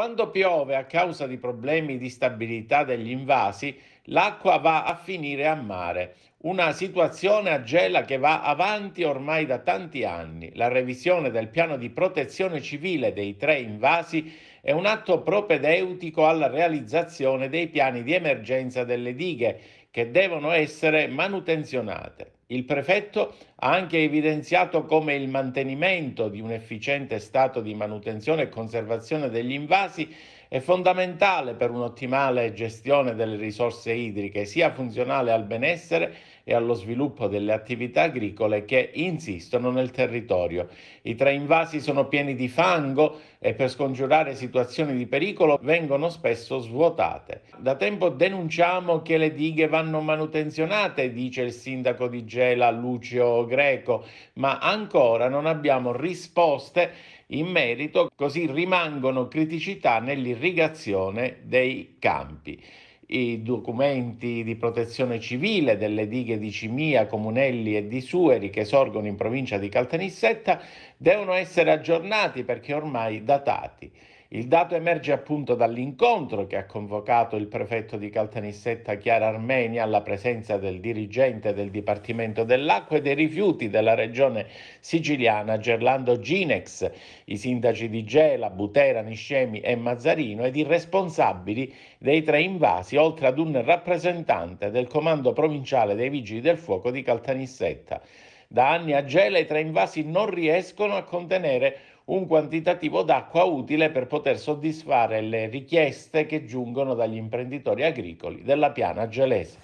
Quando piove a causa di problemi di stabilità degli invasi, l'acqua va a finire a mare. Una situazione a Gela che va avanti ormai da tanti anni. La revisione del piano di protezione civile dei tre invasi è un atto propedeutico alla realizzazione dei piani di emergenza delle dighe, che devono essere manutenzionate. Il prefetto ha anche evidenziato come il mantenimento di un efficiente stato di manutenzione e conservazione degli invasi è fondamentale per un'ottimale gestione delle risorse idriche, sia funzionale al benessere e allo sviluppo delle attività agricole che insistono nel territorio. I tre invasi sono pieni di fango e per scongiurare situazioni di pericolo vengono spesso svuotate. Da tempo denunciamo che le dighe vanno manutenzionate, dice il sindaco di Gela Lucio Greco, ma ancora non abbiamo risposte in merito, così rimangono criticità nell'irrisolvimento irrigazione dei campi. I documenti di protezione civile delle dighe di Cimia, Comunelli e di Sueri che sorgono in provincia di Caltanissetta devono essere aggiornati perché ormai datati. Il dato emerge appunto dall'incontro che ha convocato il prefetto di Caltanissetta Chiara Armenia alla presenza del dirigente del Dipartimento dell'Acqua e dei Rifiuti della regione siciliana Gerlando Ginex, i sindaci di Gela, Butera, Niscemi e Mazzarino ed i responsabili dei tre invasi, oltre ad un rappresentante del comando provinciale dei Vigili del Fuoco di Caltanissetta. Da anni a Gela i tre invasi non riescono a contenere un quantitativo d'acqua utile per poter soddisfare le richieste che giungono dagli imprenditori agricoli della piana gelese.